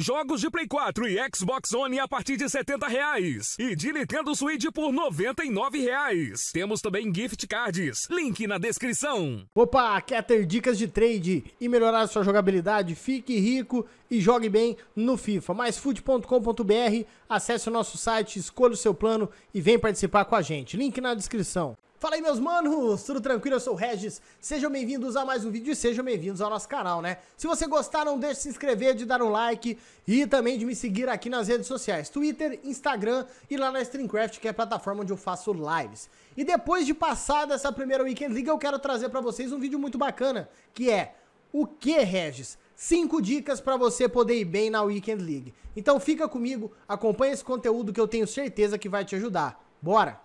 Jogos de Play 4 e Xbox One a partir de R$ 70,00. reais. e de Nintendo Switch por R$ 99,00. Reais. Temos também gift cards, link na descrição. Opa, quer ter dicas de trade e melhorar sua jogabilidade? Fique rico e jogue bem no FIFA. MaisFoot.com.br, acesse o nosso site, escolha o seu plano e vem participar com a gente. Link na descrição. Fala aí meus manos, tudo tranquilo? Eu sou o Regis, sejam bem-vindos a mais um vídeo e sejam bem-vindos ao nosso canal, né? Se você gostar, não deixe de se inscrever, de dar um like e também de me seguir aqui nas redes sociais, Twitter, Instagram e lá na Streamcraft, que é a plataforma onde eu faço lives. E depois de passar dessa primeira Weekend League, eu quero trazer para vocês um vídeo muito bacana, que é o que, Regis? 5 dicas para você poder ir bem na Weekend League. Então fica comigo, acompanha esse conteúdo que eu tenho certeza que vai te ajudar. Bora!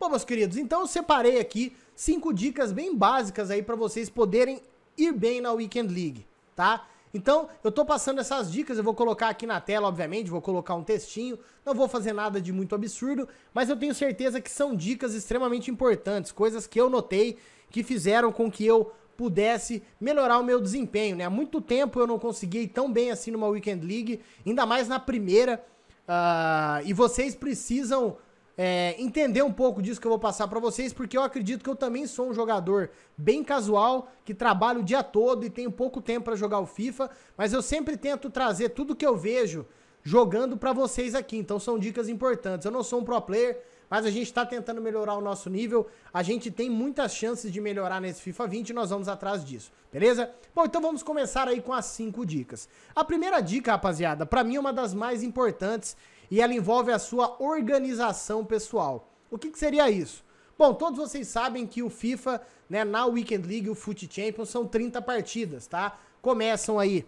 Bom, meus queridos, então eu separei aqui cinco dicas bem básicas aí para vocês poderem ir bem na Weekend League, tá? Então, eu tô passando essas dicas, eu vou colocar aqui na tela, obviamente, vou colocar um textinho, não vou fazer nada de muito absurdo, mas eu tenho certeza que são dicas extremamente importantes, coisas que eu notei que fizeram com que eu pudesse melhorar o meu desempenho, né? Há muito tempo eu não consegui ir tão bem assim numa Weekend League, ainda mais na primeira, uh, e vocês precisam é, entender um pouco disso que eu vou passar para vocês, porque eu acredito que eu também sou um jogador bem casual, que trabalho o dia todo e tenho pouco tempo para jogar o FIFA, mas eu sempre tento trazer tudo que eu vejo jogando para vocês aqui. Então são dicas importantes. Eu não sou um pro player, mas a gente está tentando melhorar o nosso nível. A gente tem muitas chances de melhorar nesse FIFA 20 e nós vamos atrás disso, beleza? Bom, então vamos começar aí com as cinco dicas. A primeira dica, rapaziada, para mim é uma das mais importantes e ela envolve a sua organização pessoal. O que, que seria isso? Bom, todos vocês sabem que o FIFA, né, na Weekend League, o Foot Champions, são 30 partidas, tá? Começam aí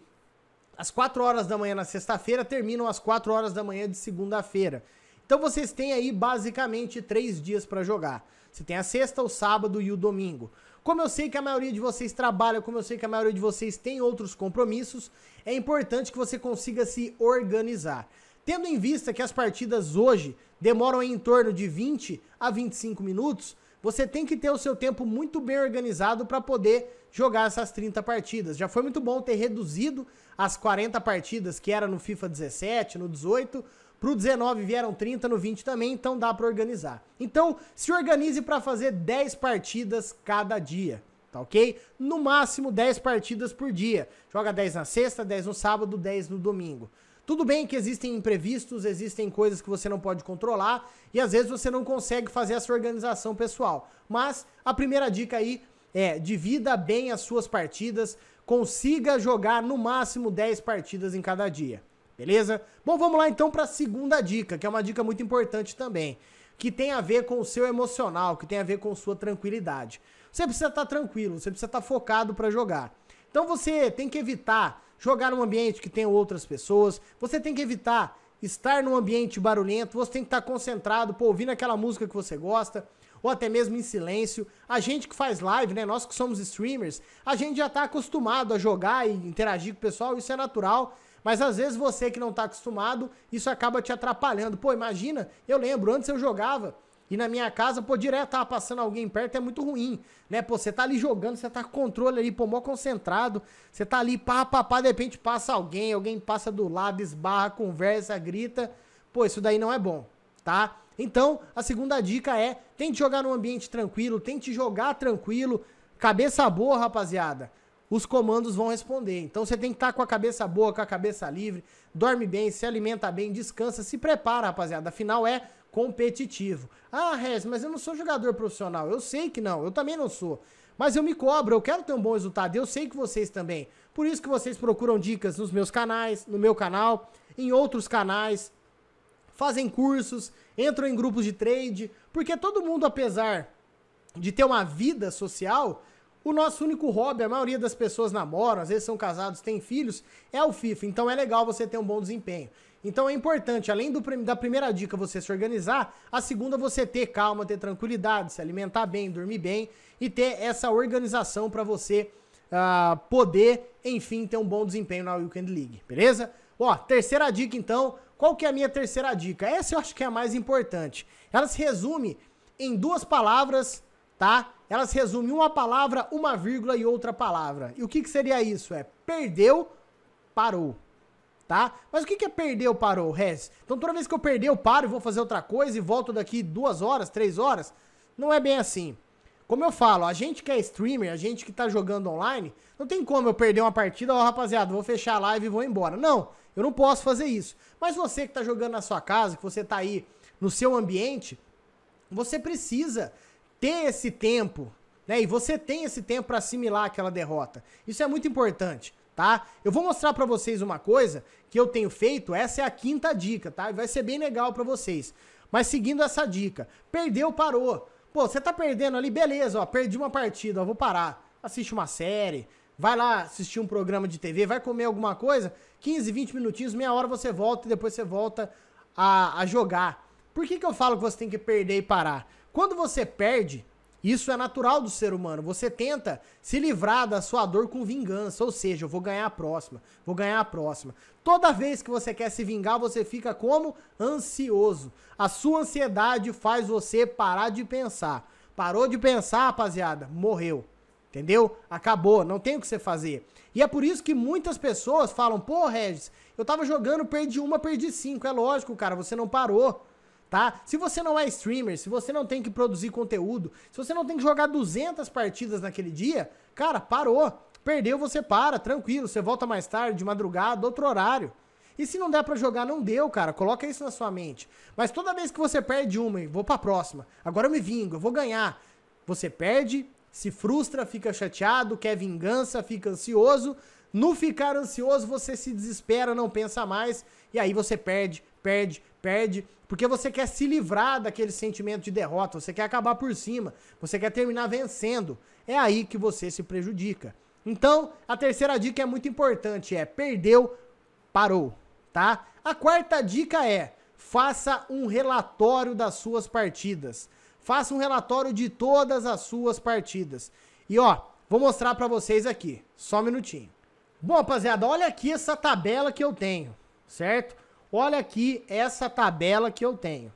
às 4 horas da manhã na sexta-feira, terminam às 4 horas da manhã de segunda-feira. Então vocês têm aí basicamente três dias para jogar. Você tem a sexta, o sábado e o domingo. Como eu sei que a maioria de vocês trabalha, como eu sei que a maioria de vocês tem outros compromissos, é importante que você consiga se organizar. Tendo em vista que as partidas hoje demoram em torno de 20 a 25 minutos, você tem que ter o seu tempo muito bem organizado para poder jogar essas 30 partidas. Já foi muito bom ter reduzido as 40 partidas que era no FIFA 17, no 18, para o 19 vieram 30, no 20 também, então dá para organizar. Então, se organize para fazer 10 partidas cada dia, tá ok? No máximo 10 partidas por dia. Joga 10 na sexta, 10 no sábado, 10 no domingo. Tudo bem que existem imprevistos, existem coisas que você não pode controlar e às vezes você não consegue fazer essa organização pessoal. Mas a primeira dica aí é: divida bem as suas partidas, consiga jogar no máximo 10 partidas em cada dia. Beleza? Bom, vamos lá então para a segunda dica, que é uma dica muito importante também, que tem a ver com o seu emocional, que tem a ver com sua tranquilidade. Você precisa estar tá tranquilo, você precisa estar tá focado para jogar. Então você tem que evitar jogar num ambiente que tem outras pessoas, você tem que evitar estar num ambiente barulhento, você tem que estar concentrado, pô, ouvindo aquela música que você gosta, ou até mesmo em silêncio. A gente que faz live, né? Nós que somos streamers, a gente já está acostumado a jogar e interagir com o pessoal, isso é natural. Mas às vezes você que não está acostumado, isso acaba te atrapalhando. Pô, imagina, eu lembro, antes eu jogava e na minha casa, pô, direto tava passando alguém perto, é muito ruim, né? Pô, você tá ali jogando, você tá com controle ali, pô, mó concentrado. Você tá ali, pá, pá, pá, de repente passa alguém, alguém passa do lado, esbarra, conversa, grita. Pô, isso daí não é bom, tá? Então, a segunda dica é, tente jogar num ambiente tranquilo, tente jogar tranquilo. Cabeça boa, rapaziada os comandos vão responder. Então você tem que estar tá com a cabeça boa, com a cabeça livre, dorme bem, se alimenta bem, descansa, se prepara, rapaziada. Afinal é competitivo. Ah, Rez, mas eu não sou jogador profissional. Eu sei que não, eu também não sou. Mas eu me cobro, eu quero ter um bom resultado. Eu sei que vocês também. Por isso que vocês procuram dicas nos meus canais, no meu canal, em outros canais, fazem cursos, entram em grupos de trade, porque todo mundo, apesar de ter uma vida social, o nosso único hobby, a maioria das pessoas namoram, às vezes são casados, têm filhos, é o FIFA. Então é legal você ter um bom desempenho. Então é importante, além do, da primeira dica você se organizar, a segunda você ter calma, ter tranquilidade, se alimentar bem, dormir bem e ter essa organização para você uh, poder, enfim, ter um bom desempenho na Weekend League, beleza? Ó, terceira dica então, qual que é a minha terceira dica? Essa eu acho que é a mais importante. Ela se resume em duas palavras, tá? Ela se resume uma palavra, uma vírgula e outra palavra. E o que, que seria isso? É perdeu, parou tá? Mas o que é perder o parou, Rez? Então toda vez que eu perder, eu paro e vou fazer outra coisa e volto daqui duas horas, três horas? Não é bem assim. Como eu falo, a gente que é streamer, a gente que tá jogando online, não tem como eu perder uma partida, ó, oh, rapaziada, vou fechar a live e vou embora. Não, eu não posso fazer isso. Mas você que tá jogando na sua casa, que você tá aí no seu ambiente, você precisa ter esse tempo, né? E você tem esse tempo para assimilar aquela derrota. Isso é muito importante tá? Eu vou mostrar para vocês uma coisa que eu tenho feito, essa é a quinta dica, tá? E vai ser bem legal para vocês. Mas seguindo essa dica, perdeu, parou. Pô, você tá perdendo ali, beleza, ó, perdi uma partida, ó, vou parar. Assiste uma série, vai lá assistir um programa de TV, vai comer alguma coisa, 15, 20 minutinhos, meia hora você volta e depois você volta a, a jogar. Por que, que eu falo que você tem que perder e parar? Quando você perde, isso é natural do ser humano. Você tenta se livrar da sua dor com vingança, ou seja, eu vou ganhar a próxima, vou ganhar a próxima. Toda vez que você quer se vingar, você fica como ansioso. A sua ansiedade faz você parar de pensar. Parou de pensar, rapaziada, morreu. Entendeu? Acabou, não tem o que você fazer. E é por isso que muitas pessoas falam: pô, Regis, eu tava jogando, perdi uma, perdi cinco. É lógico, cara, você não parou tá? Se você não é streamer, se você não tem que produzir conteúdo, se você não tem que jogar 200 partidas naquele dia, cara, parou. Perdeu, você para, tranquilo, você volta mais tarde, de madrugada, outro horário. E se não der para jogar, não deu, cara. Coloca isso na sua mente. Mas toda vez que você perde uma, vou para a próxima. Agora eu me vingo, eu vou ganhar. Você perde, se frustra, fica chateado, quer vingança, fica ansioso. No ficar ansioso, você se desespera, não pensa mais, e aí você perde perde, perde, porque você quer se livrar daquele sentimento de derrota, você quer acabar por cima, você quer terminar vencendo. É aí que você se prejudica. Então, a terceira dica é muito importante, é perdeu, parou, tá? A quarta dica é: faça um relatório das suas partidas. Faça um relatório de todas as suas partidas. E ó, vou mostrar para vocês aqui. Só um minutinho. Bom, rapaziada, olha aqui essa tabela que eu tenho, certo? olha aqui essa tabela que eu tenho. O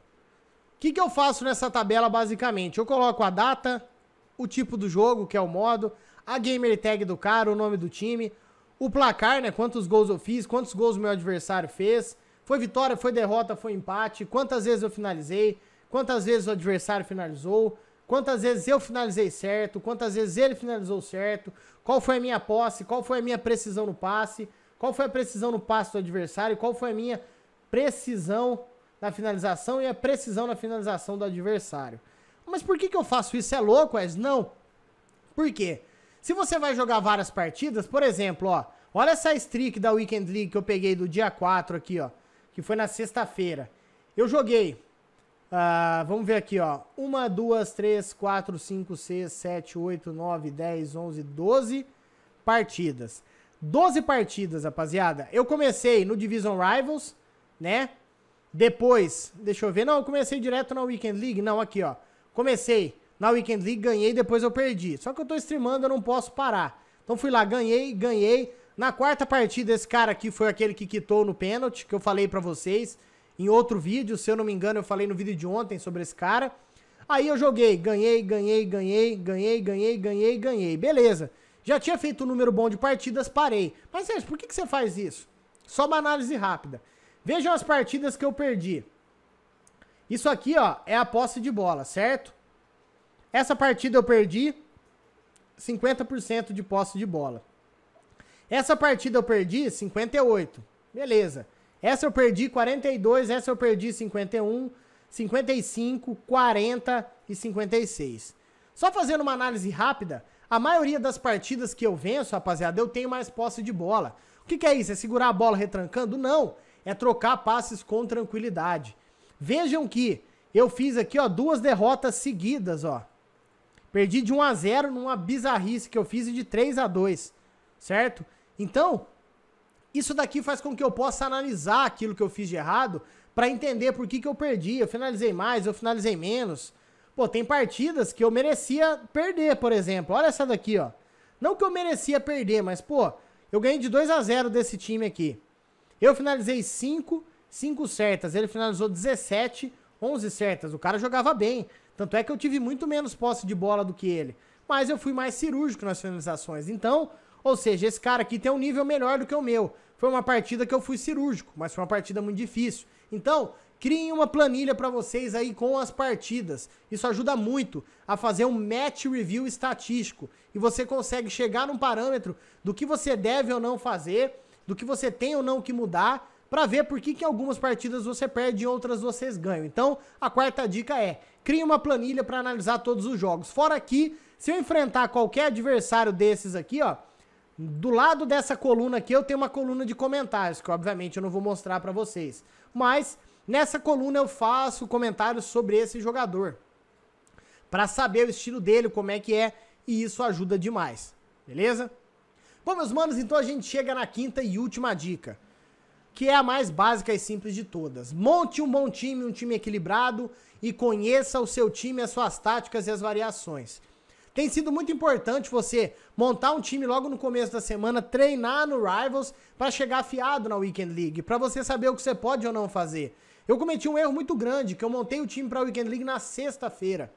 que, que eu faço nessa tabela, basicamente? Eu coloco a data, o tipo do jogo, que é o modo, a gamer tag do cara, o nome do time, o placar, né? Quantos gols eu fiz, quantos gols o meu adversário fez, foi vitória, foi derrota, foi empate, quantas vezes eu finalizei, quantas vezes o adversário finalizou, quantas vezes eu finalizei certo, quantas vezes ele finalizou certo, qual foi a minha posse, qual foi a minha precisão no passe, qual foi a precisão no passe do adversário, qual foi a minha precisão na finalização e a precisão na finalização do adversário. Mas por que, que eu faço isso? É louco, Wes? Não. Por quê? Se você vai jogar várias partidas, por exemplo, ó, olha essa streak da Weekend League que eu peguei do dia 4 aqui, ó, que foi na sexta-feira. Eu joguei, uh, vamos ver aqui, ó, 1, 2, 3, 4, 5, 6, 7, 8, 9, 10, 11, 12 partidas. 12 partidas, rapaziada. Eu comecei no Division Rivals, né? Depois, deixa eu ver. Não, eu comecei direto na Weekend League. Não, aqui, ó. Comecei na Weekend League, ganhei, depois eu perdi. Só que eu tô streamando, eu não posso parar. Então fui lá, ganhei, ganhei. Na quarta partida, esse cara aqui foi aquele que quitou no pênalti, que eu falei para vocês em outro vídeo. Se eu não me engano, eu falei no vídeo de ontem sobre esse cara. Aí eu joguei, ganhei, ganhei, ganhei, ganhei, ganhei, ganhei, ganhei. Beleza. Já tinha feito um número bom de partidas, parei. Mas Sérgio, por que, que você faz isso? Só uma análise rápida. Vejam as partidas que eu perdi. Isso aqui, ó, é a posse de bola, certo? Essa partida eu perdi 50% de posse de bola. Essa partida eu perdi 58. Beleza. Essa eu perdi 42, essa eu perdi 51, 55, 40 e 56. Só fazendo uma análise rápida, a maioria das partidas que eu venço, rapaziada, eu tenho mais posse de bola. O que, que é isso? É segurar a bola retrancando? Não é trocar passes com tranquilidade. Vejam que eu fiz aqui, ó, duas derrotas seguidas, ó. Perdi de 1 a 0 numa bizarrice que eu fiz e de 3 a 2, certo? Então, isso daqui faz com que eu possa analisar aquilo que eu fiz de errado para entender por que, que eu perdi, eu finalizei mais, eu finalizei menos. Pô, tem partidas que eu merecia perder, por exemplo. Olha essa daqui, ó. Não que eu merecia perder, mas, pô, eu ganhei de 2 a 0 desse time aqui. Eu finalizei 5, 5 certas. Ele finalizou 17, 11 certas. O cara jogava bem. Tanto é que eu tive muito menos posse de bola do que ele. Mas eu fui mais cirúrgico nas finalizações. Então, ou seja, esse cara aqui tem um nível melhor do que o meu. Foi uma partida que eu fui cirúrgico, mas foi uma partida muito difícil. Então, criem uma planilha para vocês aí com as partidas. Isso ajuda muito a fazer um match review estatístico e você consegue chegar num parâmetro do que você deve ou não fazer do que você tem ou não que mudar, para ver por que, que algumas partidas você perde e outras vocês ganham. Então, a quarta dica é: crie uma planilha para analisar todos os jogos. Fora que, se eu enfrentar qualquer adversário desses aqui, ó, do lado dessa coluna aqui eu tenho uma coluna de comentários, que obviamente eu não vou mostrar para vocês. Mas nessa coluna eu faço comentários sobre esse jogador. Para saber o estilo dele, como é que é, e isso ajuda demais. Beleza? Bom, meus manos, então a gente chega na quinta e última dica, que é a mais básica e simples de todas. Monte um bom time, um time equilibrado e conheça o seu time, as suas táticas e as variações. Tem sido muito importante você montar um time logo no começo da semana, treinar no Rivals para chegar afiado na Weekend League, para você saber o que você pode ou não fazer. Eu cometi um erro muito grande, que eu montei o time para a Weekend League na sexta-feira.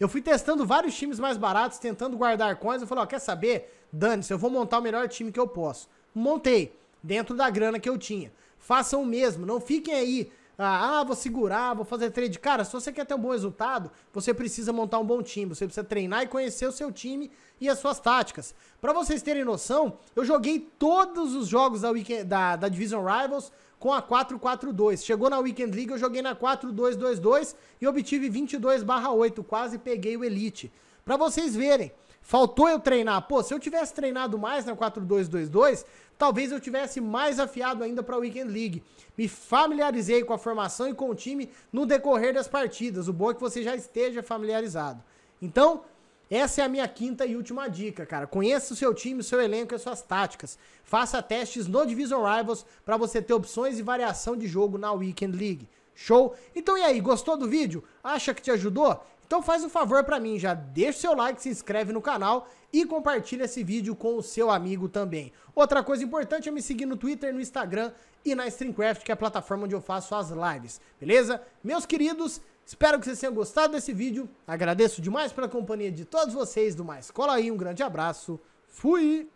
Eu fui testando vários times mais baratos, tentando guardar coins. Eu falei, ó, quer saber? Dane-se, eu vou montar o melhor time que eu posso. Montei, dentro da grana que eu tinha. Façam o mesmo, não fiquem aí. Ah, ah, vou segurar, vou fazer trade. Cara, se você quer ter um bom resultado, você precisa montar um bom time. Você precisa treinar e conhecer o seu time e as suas táticas. Para vocês terem noção, eu joguei todos os jogos da, Weekend, da, da Division Rivals com a 4-4-2. Chegou na Weekend League, eu joguei na 4-2-2-2 e obtive 22/8, quase peguei o Elite. Para vocês verem, Faltou eu treinar. Pô, se eu tivesse treinado mais na 4-2-2-2, talvez eu tivesse mais afiado ainda para a Weekend League. Me familiarizei com a formação e com o time no decorrer das partidas. O bom é que você já esteja familiarizado. Então, essa é a minha quinta e última dica, cara. Conheça o seu time, o seu elenco e as suas táticas. Faça testes no Division Rivals para você ter opções e variação de jogo na Weekend League. Show? Então e aí, gostou do vídeo? Acha que te ajudou? Então faz um favor para mim, já deixa o seu like, se inscreve no canal e compartilha esse vídeo com o seu amigo também. Outra coisa importante é me seguir no Twitter, no Instagram e na Streamcraft, que é a plataforma onde eu faço as lives, beleza? Meus queridos, espero que vocês tenham gostado desse vídeo. Agradeço demais pela companhia de todos vocês do Mais Cola aí, um grande abraço. Fui!